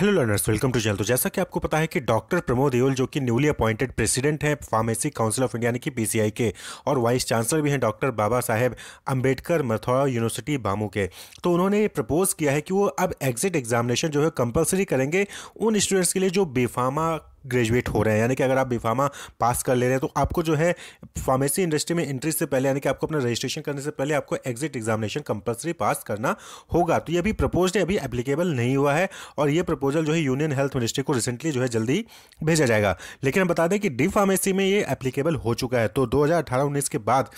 hello learners welcome to जल तो जैसा कि आपको पता है कि डॉक्टर प्रमोद देओल जो कि न्यूली अपॉइंटेड प्रेसिडेंट हैं फार्मेसी काउंसिल ऑफ इंडिया यानी कि पीसीआई के और वाइस चांसलर भी हैं डॉक्टर बाबा साहेब अंबेडकर मथुरा यूनिवर्सिटी बामू के तो उन्होंने ये प्रपोज किया है कि वो अब एग्जिट एग्जामिनेशन जो है कंपलसरी करेंगे उन स्टूडेंट्स के लिए जो बेफामा ग्रेजुएट हो रहे हैं यानी कि अगर आप बी पास कर ले रहे हैं तो आपको जो है फार्मेसी इंडस्ट्री में एंट्री से पहले यानी कि आपको अपना रजिस्ट्रेशन करने से पहले आपको एग्जिट एग्जामिनेशन कंपलसरी पास करना होगा तो ये अभी प्रपोज है अभी एप्लीकेबल नहीं हुआ है और ये प्रपोजल जो है यूनियन हेल्थ मिनिस्ट्री को रिसेंटली जो है जल्दी भेजा जाएगा लेकिन हम बता दें कि डी फार्मेसी में ये एप्लीकेबल हो चुका है तो दो हज़ार के बाद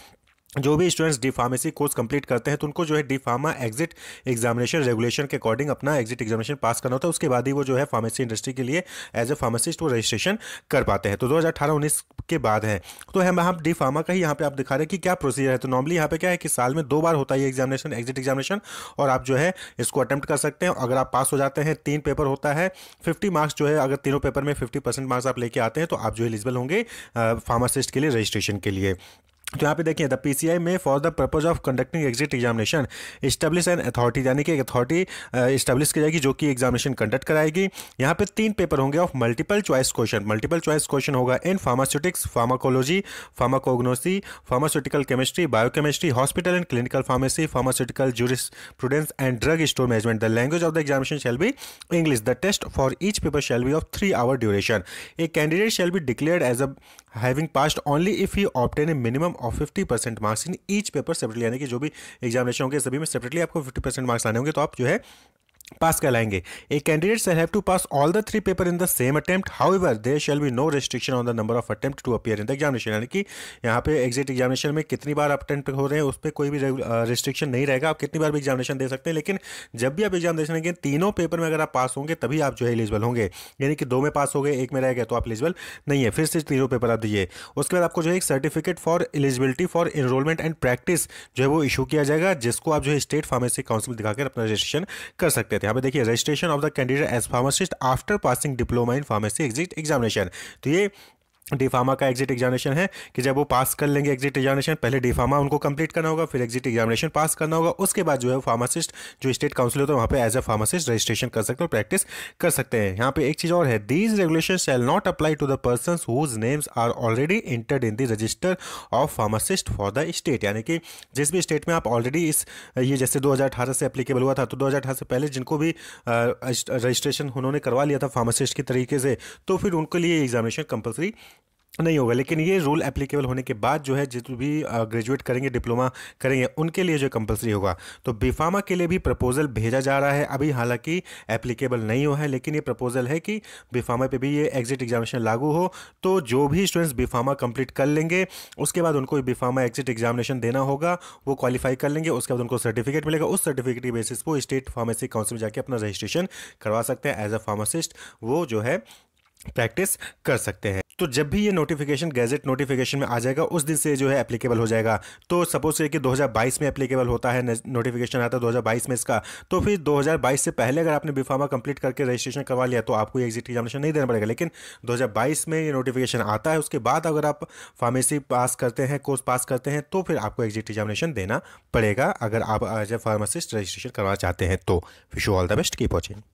जो भी students D pharmacy course complete करते हैं तो उनको जो है D pharma exit examination regulation के अकॉर्डिंग अपना एग्जिट एग्जामिनेशन पास करना होता है उसके बाद ही वो जो है फार्मेसी इंडस्ट्री के लिए एज ए फार्मासिस्ट वो रजिस्ट्रेशन कर पाते हैं तो 2018-19 के बाद है तो हम हम डी फार्मा का ही यहाँ पे आप दिखा रहे हैं कि क्या प्रोसीजर है तो नॉर्मली यहाँ पे क्या है कि साल में दो बार होता है एग्जामिनेशन एग्जिट एग्जामिनेशन और आप जो है इसको अटैम्प्ट कर सकते हैं अगर आप पास हो जाते हैं तीन पेपर होता है फिफ्टी मार्क्स जो है अगर तीनों पेपर में फिफ्टी मार्क्स आप लेके आते हैं तो आप जो एलिजिबल होंगे फार्मासिस्ट के लिए रजिस्ट्रेशन के लिए तो यहाँ पे देखिए द पीसीआई में for the purpose of conducting exit examination establish an authority यानी कि एक अथॉरिटी इस्टेब्लिश uh, की जाएगी जो कि एग्जामिनेशन कंडक्ट कराएगी यहाँ पे तीन पेपर होंगे of multiple choice question multiple choice question होगा in pharmaceutics pharmacology pharmacognosy pharmaceutical chemistry biochemistry hospital and clinical pharmacy pharmaceutical jurisprudence and drug store management the language of the examination shall be English the test for each paper shall be of three hour duration a candidate shall be declared as a having passed only if you obtain a minimum और fifty percent marks in each paper separately यानी कि जो भी examination होंगे सभी में separately आपको fifty percent marks आने होंगे तो आप जो है पास कहलाएंगे a candidate have to pass all the three paper in the same attempt however there shall be no restriction on the number of attempt to appear in the examination यानी कि यहाँ पे exit examination में कितनी बार attempt हो रहे हैं उस पर कोई भी रिस्ट्रिक्शन नहीं रहेगा आप कितनी बार भी एग्जामिनेशन दे सकते हैं लेकिन जब भी आप दे सकेंगे तीनों पेपर में अगर आप पास होंगे तभी आप जो है एलिजिबल होंगे यानी कि दो में पास हो गए एक में रह गए तो आप एलिजिबल नहीं है फिर से तीनों पेपर आप दीजिए उसके बाद आपको जो है एक certificate for eligibility for enrolment and practice जो है वो इशू किया जाएगा जिसको आप जो है स्टेट फार्मेसी काउंसिल में दिखाकर अपना रजिस्ट्रेशन कर सकते सकते थे यहाँ पे देखिए registration of the candidate as pharmacist after passing diploma in pharmacy exit examination तो ये डीफामा का एग्जिट एग्जामिनेशन है कि जब वो पास कर लेंगे एग्जिट एग्जामिनेशन पहले डिफामा उनको कंप्लीट करना होगा फिर एग्जिट एग्जामिनेशन पास करना होगा उसके बाद जो है फार्मासिस्ट जो स्टेट काउंसिल होता है तो वहाँ पे एज ए फार्मासिस्ट रजिस्ट्रेशन कर सकते हैं प्रैक्टिस कर सकते हैं यहाँ पे एक चीज़ और है these regulation shall not apply to the person whose names are already entered in the register of pharmacist for the state यानी कि जिस भी स्टेट में आप ऑलरेडी इस ये जैसे दो से अप्लीकेबल हुआ था तो दो से पहले जिनको भी रजिस्ट्रेशन उन्होंने करवा लिया था फार्मासिस्ट के तरीके से तो फिर उनके लिए एग्जामिनेशन कंपल्सरी नहीं होगा लेकिन ये रूल एप्लीकेबल होने के बाद जो है जितने भी ग्रेजुएट करेंगे डिप्लोमा करेंगे उनके लिए जो कंपलसरी होगा तो बीफामा के लिए भी प्रपोजल भेजा जा रहा है अभी हालांकि एप्लीकेबल नहीं हुआ है लेकिन ये प्रपोजल है कि बीफामा पे भी ये एग्जिट एग्जामिनेशन लागू हो तो जो भी स्टूडेंट्स बीफामा कंप्लीट कर लेंगे उसके बाद उनको बीफामा एग्जिट एग्जामिनेशन देना होगा वो क्वालिफाई कर लेंगे उसके बाद उनको सर्टिफिकेट मिलेगा उस सर्टिफिकेट के बेसिस पर स्टेट फार्मेसी काउंसिल में जाके अपना रजिस्ट्रेशन करवा सकते हैं एज अ फार्मासिस्ट वो जो है प्रैक्टिस कर सकते हैं तो जब भी ये नोटिफिकेशन गैजेट नोटिफिकेशन में आ जाएगा उस दिन से जो है एप्लीकेबल हो जाएगा तो सपोज करिए कि 2022 में एप्लीकेबल होता है नोटिफिकेशन आता है 2022 में इसका तो फिर 2022 से पहले अगर आपने बीफार्मा कंप्लीट करके रजिस्ट्रेशन करवा लिया तो आपको एग्जिट एग्जामिनेशन नहीं देना पड़ेगा लेकिन दो में ये नोटिफिकेशन आता है उसके बाद अगर आप फार्मेसी पास करते हैं कोर्स पास करते हैं तो फिर आपको एग्जिट एग्जामिनेशन देना पड़ेगा अगर आप एज ए फार्मासिस्ट रजिस्ट्रेशन करवाना चाहते हैं तो wish you all the best की वॉचिंग